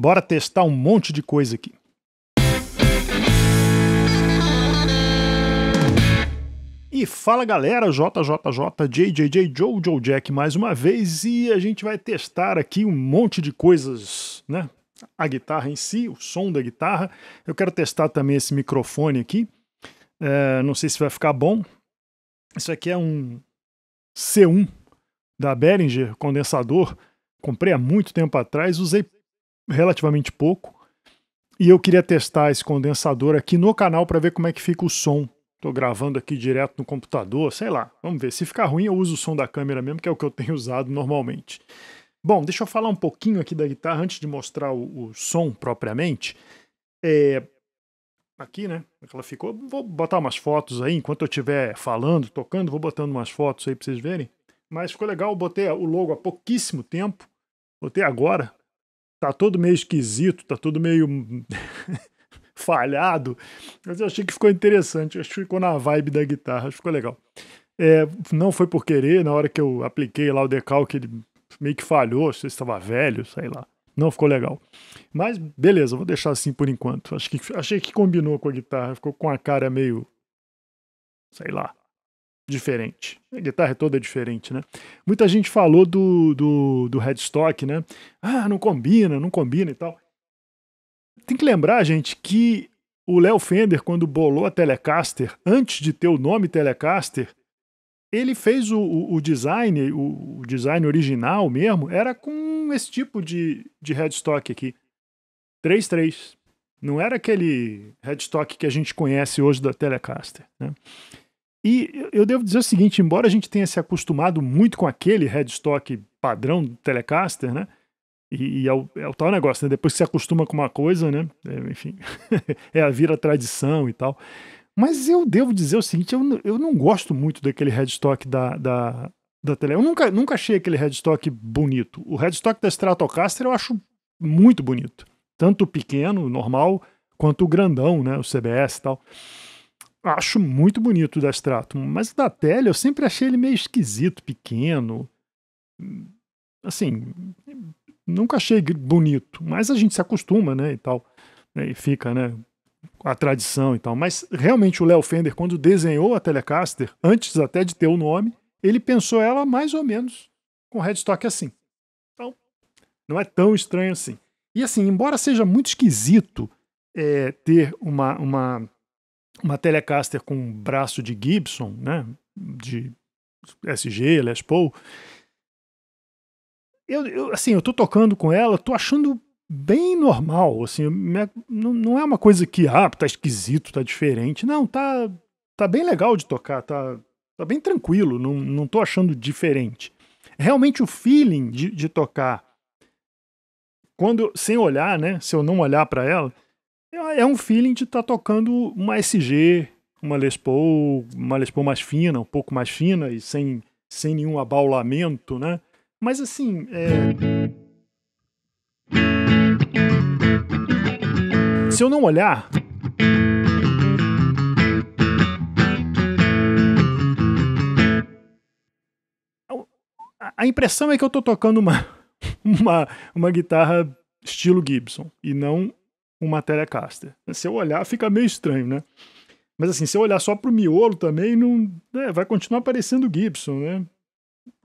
Bora testar um monte de coisa aqui. E fala galera, JJJ, JJJ, joe Jack mais uma vez e a gente vai testar aqui um monte de coisas, né? A guitarra em si, o som da guitarra. Eu quero testar também esse microfone aqui. É, não sei se vai ficar bom. Isso aqui é um C1 da Behringer, condensador. Comprei há muito tempo atrás, usei relativamente pouco. E eu queria testar esse condensador aqui no canal para ver como é que fica o som. Estou gravando aqui direto no computador, sei lá. Vamos ver. Se ficar ruim, eu uso o som da câmera mesmo, que é o que eu tenho usado normalmente. Bom, deixa eu falar um pouquinho aqui da guitarra antes de mostrar o, o som propriamente. É, aqui, né? Ela ficou. Vou botar umas fotos aí enquanto eu estiver falando, tocando, vou botando umas fotos aí para vocês verem. Mas ficou legal, botei o logo há pouquíssimo tempo, botei agora, tá todo meio esquisito, tá todo meio falhado, mas eu achei que ficou interessante, acho que ficou na vibe da guitarra, acho que ficou legal. É, não foi por querer, na hora que eu apliquei lá o decalque, ele meio que falhou, se estava velho, sei lá. Não ficou legal. Mas beleza, vou deixar assim por enquanto. Acho que, achei que combinou com a guitarra, ficou com a cara meio. sei lá diferente. A guitarra é toda diferente, né? Muita gente falou do, do, do headstock, né? Ah, não combina, não combina e tal. Tem que lembrar, gente, que o Léo Fender, quando bolou a Telecaster, antes de ter o nome Telecaster, ele fez o, o, o design, o, o, design original mesmo, era com esse tipo de, de headstock aqui. 3-3. Não era aquele headstock que a gente conhece hoje da Telecaster, né? E eu devo dizer o seguinte: embora a gente tenha se acostumado muito com aquele headstock padrão do Telecaster, né? E, e é, o, é, o, tal negócio, né? Depois que se acostuma com uma coisa, né? É, enfim, é a vira tradição e tal. Mas eu devo dizer o seguinte: eu, eu não gosto muito daquele headstock da, da, da Tele. Eu nunca, nunca achei aquele headstock bonito. O headstock da Stratocaster eu acho muito bonito. Tanto o pequeno, normal, quanto o grandão, né? O CBS e tal acho muito bonito o da Stratum, mas o da Tele eu sempre achei ele meio esquisito, pequeno. Assim, nunca achei bonito, mas a gente se acostuma, né, e tal. Né, e fica, né, a tradição e tal. Mas realmente o Léo Fender, quando desenhou a Telecaster, antes até de ter o nome, ele pensou ela mais ou menos com headstock assim. Então, não é tão estranho assim. E assim, embora seja muito esquisito é, ter uma, uma uma Telecaster com um braço de Gibson, né, de SG, Les Paul. Eu, eu, assim, eu tô tocando com ela, tô achando bem normal, assim, minha, não, não é uma coisa que, ah, tá esquisito, tá diferente, não, tá, tá bem legal de tocar, tá, tá bem tranquilo, não, não tô achando diferente. Realmente o feeling de, de tocar, quando, sem olhar, né, se eu não olhar para ela, é, é um feeling de estar tá tocando uma SG, uma Les Paul, uma Les Paul mais fina, um pouco mais fina e sem, sem nenhum abaulamento, né? Mas assim, é... se eu não olhar, a impressão é que eu estou tocando uma, uma, uma guitarra estilo Gibson e não uma Telecaster. Se eu olhar, fica meio estranho, né? Mas assim, se eu olhar só pro miolo também, não né, vai continuar aparecendo Gibson, né?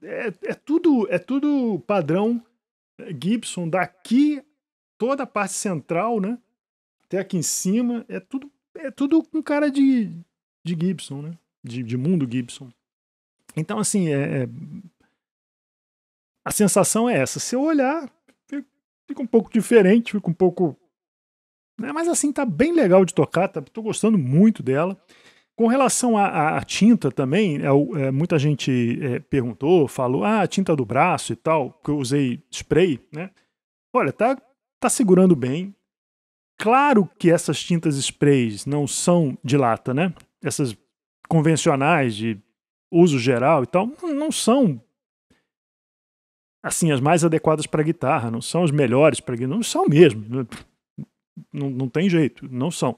É, é, tudo é tudo padrão é, Gibson daqui toda a parte central, né? Até aqui em cima é tudo é tudo com cara de, de Gibson, né? De, de mundo Gibson. Então assim é, é a sensação é essa. Se eu olhar fica um pouco diferente, fica um pouco né? Mas assim, tá bem legal de tocar, tá, tô gostando muito dela. Com relação à tinta também, é, é, muita gente é, perguntou, falou, ah, a tinta do braço e tal, porque eu usei spray, né? Olha, tá, tá segurando bem. Claro que essas tintas sprays não são de lata, né? Essas convencionais de uso geral e tal, não são assim as mais adequadas para guitarra, não são as melhores para guitarra, não são mesmo. Né? Não, não tem jeito, não são.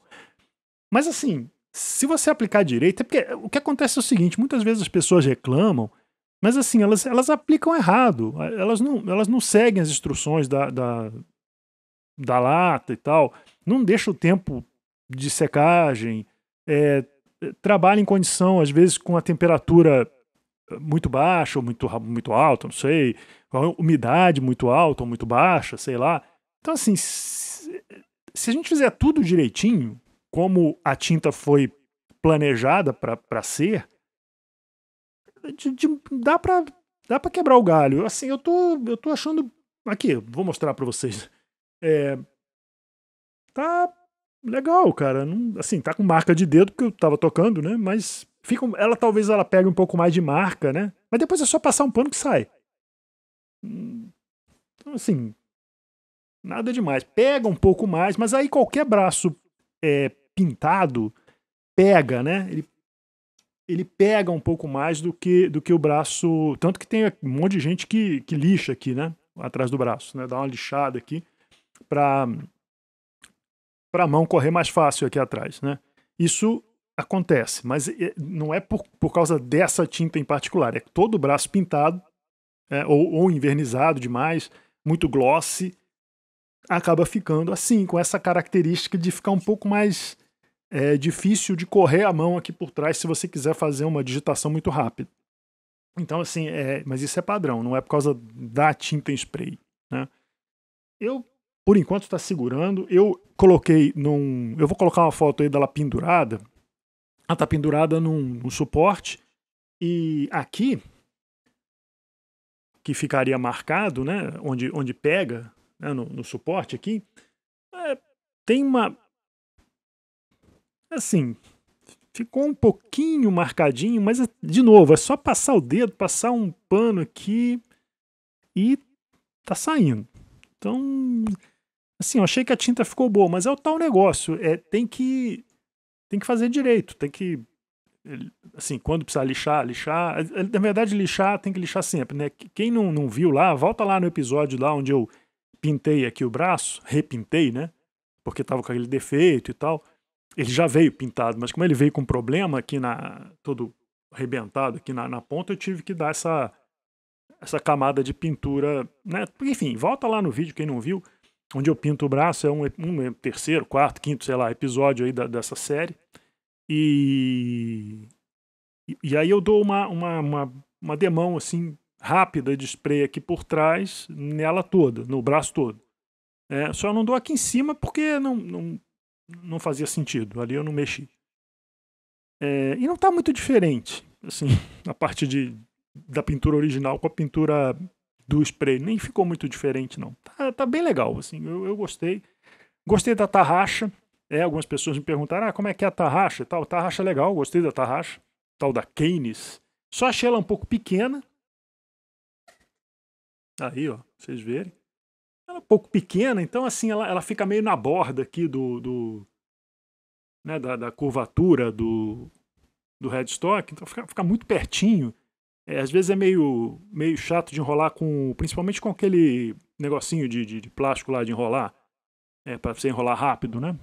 Mas assim, se você aplicar direito, é porque o que acontece é o seguinte: muitas vezes as pessoas reclamam, mas assim, elas, elas aplicam errado, elas não, elas não seguem as instruções da, da, da lata e tal, não deixa o tempo de secagem, é, trabalha em condição, às vezes, com a temperatura muito baixa ou muito, muito alta, não sei, umidade muito alta ou muito baixa, sei lá. Então, assim, se a gente fizer tudo direitinho, como a tinta foi planejada para ser, de, de, dá para dá para quebrar o galho. Assim, eu tô eu tô achando aqui, vou mostrar para vocês. É, tá legal, cara. Não, assim, tá com marca de dedo porque eu tava tocando, né? Mas fica, ela talvez ela pegue um pouco mais de marca, né? Mas depois é só passar um pano que sai. Hum, então, assim, Nada demais. Pega um pouco mais, mas aí qualquer braço é, pintado pega, né? Ele, ele pega um pouco mais do que, do que o braço. Tanto que tem um monte de gente que, que lixa aqui, né? Atrás do braço, né? Dá uma lixada aqui para para a mão correr mais fácil aqui atrás, né? Isso acontece, mas é, não é por, por causa dessa tinta em particular. É todo o braço pintado é, ou, ou envernizado demais, muito gloss, acaba ficando assim, com essa característica de ficar um pouco mais é, difícil de correr a mão aqui por trás se você quiser fazer uma digitação muito rápida. Então, assim, é, mas isso é padrão, não é por causa da tinta em spray. Né? Eu, por enquanto, está segurando. Eu coloquei num. Eu vou colocar uma foto aí dela pendurada. Ela está pendurada num, num suporte. E aqui, que ficaria marcado, né? Onde, onde pega né, no, no, suporte aqui, é, tem uma. Assim, ficou um pouquinho marcadinho, mas de novo, é só passar o dedo, passar um pano aqui e tá saindo. Então, assim, eu achei que a tinta ficou boa, mas é o tal negócio, é tem que tem que fazer direito, tem que assim, quando precisar lixar, lixar, é, é, na verdade lixar tem que lixar sempre, né? Quem não, não viu lá, volta lá no episódio lá onde eu pintei aqui o braço, repintei, né? Porque estava com aquele defeito e tal. Ele já veio pintado, mas como ele veio com problema aqui na. todo arrebentado aqui na, na ponta, eu tive que dar essa, essa camada de pintura, né? Enfim, volta lá no vídeo, quem não viu, onde eu pinto o braço, é um, um é terceiro, quarto, quinto, sei lá, episódio aí da, dessa série. E, e aí eu dou uma, uma, uma, uma demão, assim, rápida de spray aqui por trás, nela toda, no braço todo. É, só não dou aqui em cima porque não, não, não fazia sentido. Ali eu não mexi. É, e não está muito diferente, assim, a parte de, da pintura original com a pintura do spray. Nem ficou muito diferente, não. Tá, tá bem legal, assim, eu, eu gostei. Gostei da tarraxa. É, algumas pessoas me perguntaram, ah, como é que é a tarraxa e tal. Tarraxa é legal, gostei da tarraxa. Tal da Keynes. Só achei ela um pouco pequena, Aí, ó, vocês verem. Ela é um pouco pequena, então assim, ela, ela fica meio na borda aqui do, do né, da, da, curvatura do, do headstock, então fica, fica muito pertinho. É, às vezes é meio, meio chato de enrolar com, principalmente com aquele negocinho de, de, de plástico lá de enrolar, é, para você enrolar rápido, né?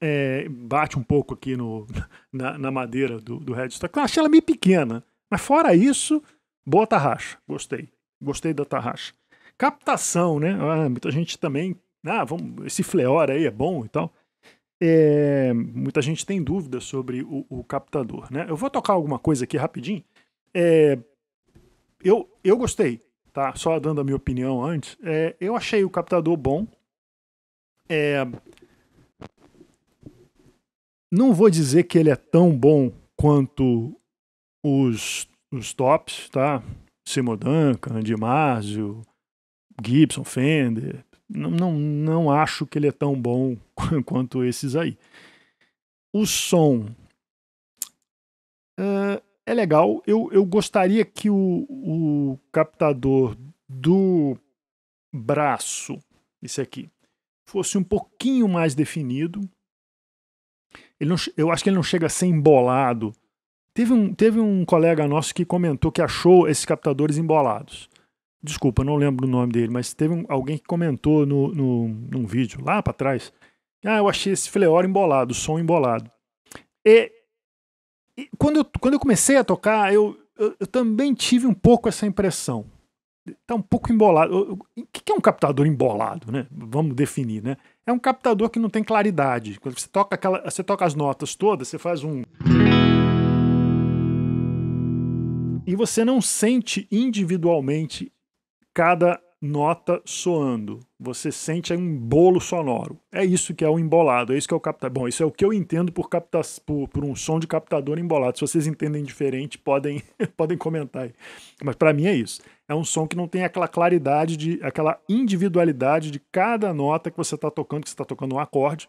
É, bate um pouco aqui no, na, na madeira do, do headstock. Eu achei ela meio pequena, mas fora isso, bota racha, gostei. Gostei da tarraxa. Captação, né? Ah, muita gente também. Ah, vamos, esse fleora aí é bom e tal. É, muita gente tem dúvidas sobre o, o, captador, né? Eu vou tocar alguma coisa aqui rapidinho. É, eu, eu gostei, tá? Só dando a minha opinião antes. É, eu achei o captador bom. É, não vou dizer que ele é tão bom quanto os, os tops, tá? Seymour Duncan, Dimasio, Gibson, Fender. Não, não, não acho que ele é tão bom quanto esses aí. O som uh, é legal. Eu, eu gostaria que o, o captador do braço, esse aqui, fosse um pouquinho mais definido. Ele não, eu acho que ele não chega a ser embolado Teve um, teve um colega nosso que comentou que achou esses captadores embolados. Desculpa, não lembro o nome dele, mas teve um, alguém que comentou no, no, num vídeo lá para trás. Ah, eu achei esse fleor embolado, o som embolado. E, e quando, eu, quando eu comecei a tocar, eu, eu, eu também tive um pouco essa impressão. Está um pouco embolado. O que é um captador embolado? Né? Vamos definir, né? É um captador que não tem claridade. Quando você toca, aquela, você toca as notas todas, você faz um e você não sente individualmente cada nota soando. Você sente um bolo sonoro. É isso que é o embolado, é isso que é o captador. Bom, isso é o que eu entendo por, capta... por, por um som de captador embolado. Se vocês entendem diferente, podem, podem comentar aí. Mas para mim é isso. É um som que não tem aquela claridade, de aquela individualidade de cada nota que você está tocando, que você está tocando um acorde.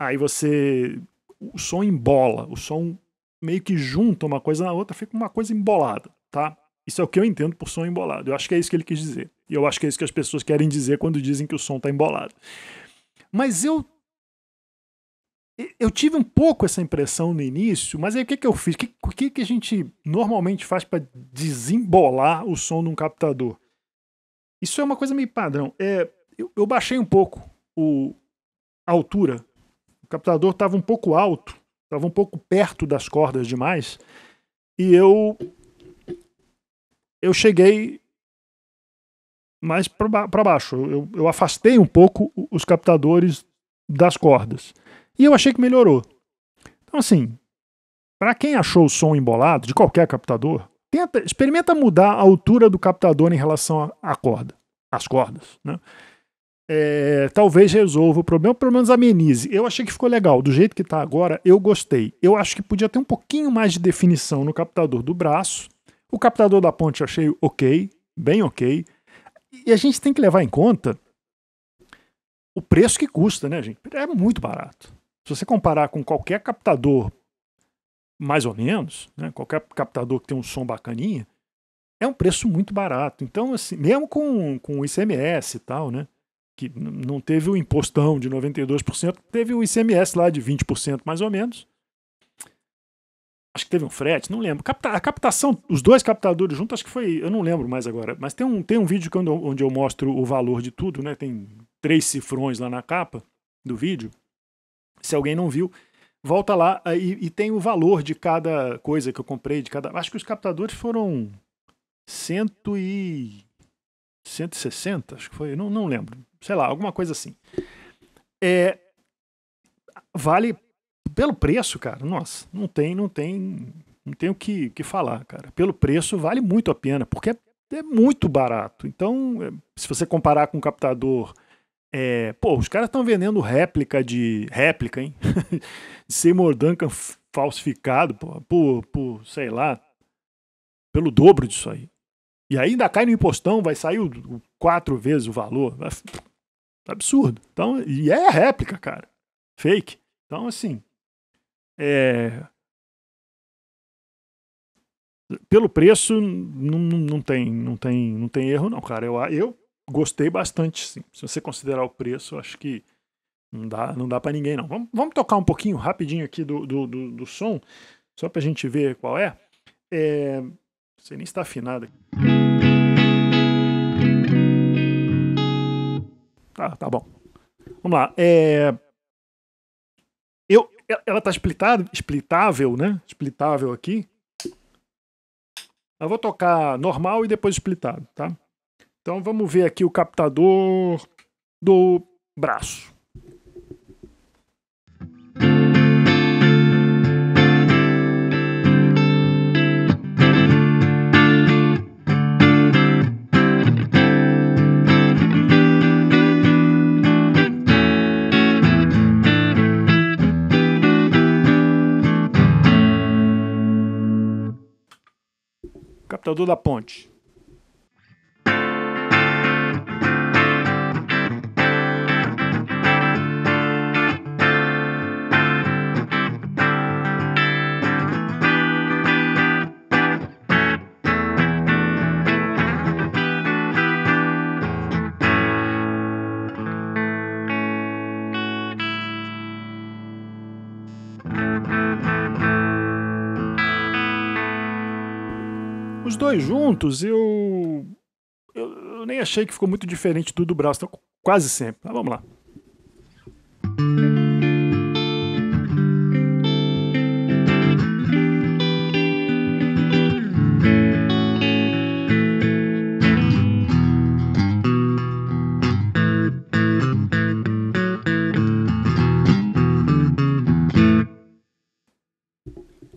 Aí você. O som embola, o som meio que juntam uma coisa na outra, fica uma coisa embolada, tá? Isso é o que eu entendo por som embolado. Eu acho que é isso que ele quis dizer. E eu acho que é isso que as pessoas querem dizer quando dizem que o som está embolado. Mas eu eu tive um pouco essa impressão no início, mas aí o que, que eu fiz? O que, que, que a gente normalmente faz para desembolar o som de um captador? Isso é uma coisa meio padrão. É, eu, eu baixei um pouco o, a altura. O captador estava um pouco alto estava um pouco perto das cordas demais. E eu eu cheguei mais para baixo. Eu, eu afastei um pouco os captadores das cordas. E eu achei que melhorou. Então, assim, para quem achou o som embolado, de qualquer captador, tenta, experimenta mudar a altura do captador em relação à corda, às cordas. Né? é, talvez resolva o problema, pelo menos amenize. Eu achei que ficou legal. Do jeito que está agora, eu gostei. Eu acho que podia ter um pouquinho mais de definição no captador do braço. O captador da ponte eu achei ok, bem ok. E a gente tem que levar em conta o preço que custa, né, gente? É muito barato. Se você comparar com qualquer captador, mais ou menos, né, qualquer captador que tem um som bacaninha, é um preço muito barato. Então, assim, mesmo com, com ICMS e tal, né? que não teve o impostão de 92%, teve o ICMS lá de 20% mais ou menos. Acho que teve um frete, não lembro. a captação, os dois captadores juntos, acho que foi, eu não lembro mais agora, mas tem um, tem um vídeo onde eu, onde eu mostro o valor de tudo, né? Tem três cifrões lá na capa do vídeo. Se alguém não viu, volta lá eh, e, e tem o valor de cada coisa que eu comprei, de cada. Acho que os captadores foram cento e 160, acho que foi, não, não lembro. Sei lá, alguma coisa assim. É, vale pelo preço, cara. Nossa, não tem, não tem, não tem o que, que falar, cara. Pelo preço vale muito a pena, porque é, é muito barato. Então, é, se você comparar com um captador é, pô, os caras estão vendendo réplica de. réplica, hein? de Seymour Duncan falsificado, pô, por, por, sei lá, pelo dobro disso aí. E ainda cai no impostão, vai sair o, quatro vezes o valor. absurdo. Então, e é réplica, cara. Fake. Então, assim. É... Pelo preço, não, não, tem, não, tem, não tem erro, não, cara. Eu, eu gostei bastante, sim. Se você considerar o preço, acho que não dá, não dá para ninguém, não. Vamos, vamos tocar um pouquinho rapidinho aqui do, do, do, do som, só pra gente ver qual é. é... Você nem está afinado aqui. Tá, tá bom. Vamos lá. É... Eu, ela tá splitada, splitável, né? Splitável aqui. Eu vou tocar normal e depois splitado, tá? Então vamos ver aqui o captador do braço. Salvador da Ponte. dois juntos, eu, eu, eu nem achei que ficou muito diferente do do braço quase sempre. Mas vamos lá.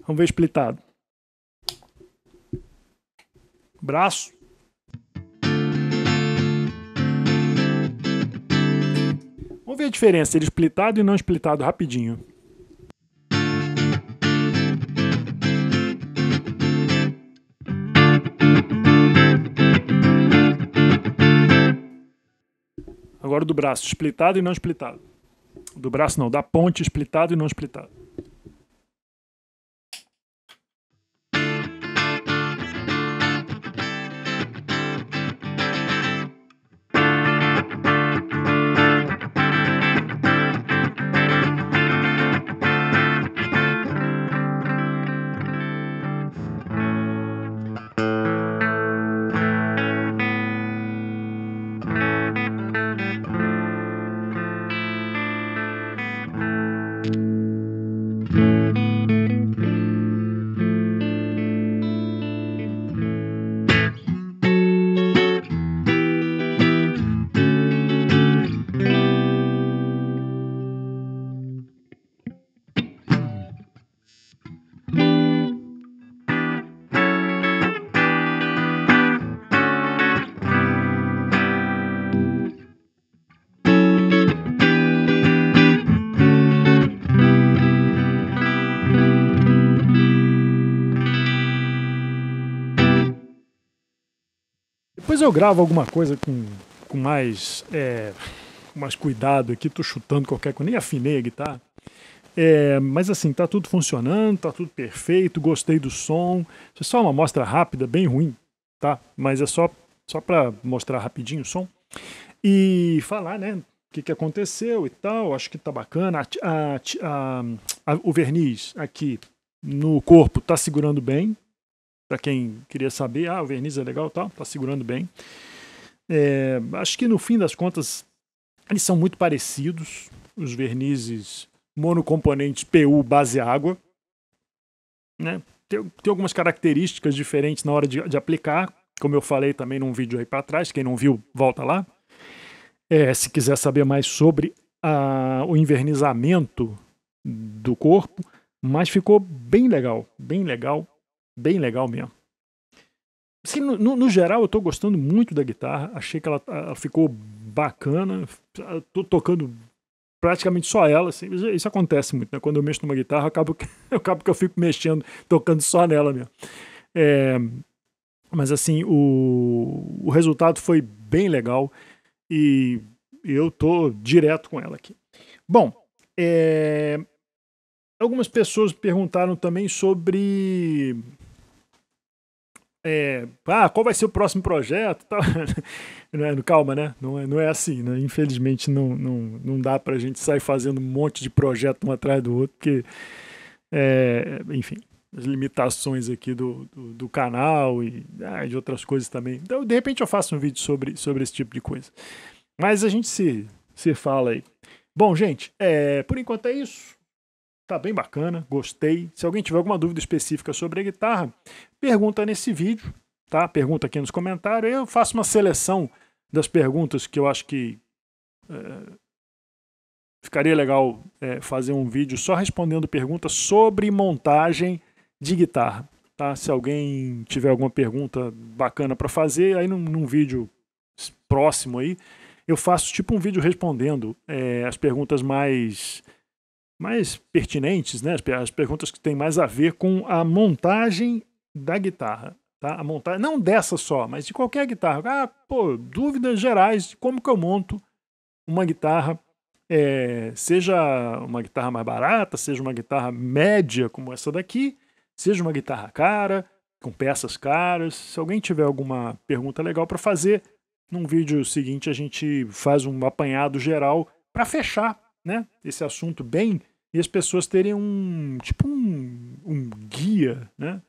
Vamos ver splitado. Braço. Vamos ver a diferença, entre splitado e não splitado rapidinho. Agora do braço, splitado e não splitado. Do braço não, da ponte, splitado e não splitado. eu gravo alguma coisa com, com mais, é, mais cuidado aqui, tô chutando qualquer coisa, nem afinei a guitarra. É, mas assim, tá tudo funcionando, tá tudo perfeito, gostei do som. Isso é só uma amostra rápida, bem ruim, tá? Mas é só, só para mostrar rapidinho o som. E falar, né? O que, que aconteceu e tal. Acho que tá bacana. A, a, a, o verniz aqui no corpo tá segurando bem, para quem queria saber, ah, o verniz é legal tá tá segurando bem. É, acho que no fim das contas, eles são muito parecidos, os vernizes monocomponentes PU base água. Né? Tem, tem algumas características diferentes na hora de, de aplicar, como eu falei também num vídeo aí para trás, quem não viu, volta lá. É, se quiser saber mais sobre a, o invernizamento do corpo, mas ficou bem legal, bem legal bem legal mesmo. Assim, no, no, geral, eu estou gostando muito da guitarra. Achei que ela, ela ficou bacana. Estou tocando praticamente só ela. Assim. Isso acontece muito, né? Quando eu mexo numa guitarra, eu acabo que eu, acabo que eu fico mexendo, tocando só nela mesmo. É, mas assim, o, o resultado foi bem legal e eu tô direto com ela aqui. Bom, é, algumas pessoas perguntaram também sobre é, ah, qual vai ser o próximo projeto? É, não calma, né? Não é, não é assim, né? Infelizmente não, não, não dá pra gente sair fazendo um monte de projeto um atrás do outro, porque, é, enfim, as limitações aqui do, do, do canal e ah, de outras coisas também. Então, de repente eu faço um vídeo sobre, sobre esse tipo de coisa. Mas a gente se, se fala aí. Bom, gente, é, por enquanto é isso. Tá bem bacana, gostei. Se alguém tiver alguma dúvida específica sobre a guitarra, pergunta nesse vídeo, tá? Pergunta aqui nos comentários. Eu faço uma seleção das perguntas que eu acho que é, ficaria legal é, fazer um vídeo só respondendo perguntas sobre montagem de guitarra. Tá? Se alguém tiver alguma pergunta bacana para fazer, aí num, num, vídeo próximo aí, eu faço tipo um vídeo respondendo é, as perguntas mais mais pertinentes, né? As perguntas que têm mais a ver com a montagem da guitarra, tá? A montagem não dessa só, mas de qualquer guitarra. Ah, pô, dúvidas gerais de como que eu monto uma guitarra, é, seja uma guitarra mais barata, seja uma guitarra média como essa daqui, seja uma guitarra cara, com peças caras. Se alguém tiver alguma pergunta legal para fazer, num vídeo seguinte a gente faz um apanhado geral para fechar né, esse assunto bem e as pessoas terem um tipo um, um guia, né,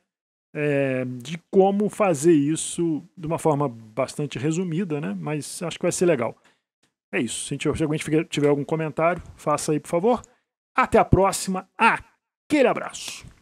é, de como fazer isso de uma forma bastante resumida, né, mas acho que vai ser legal. É isso. Se, gente, tiver algum comentário, faça aí, por favor. Até a próxima. Aquele abraço.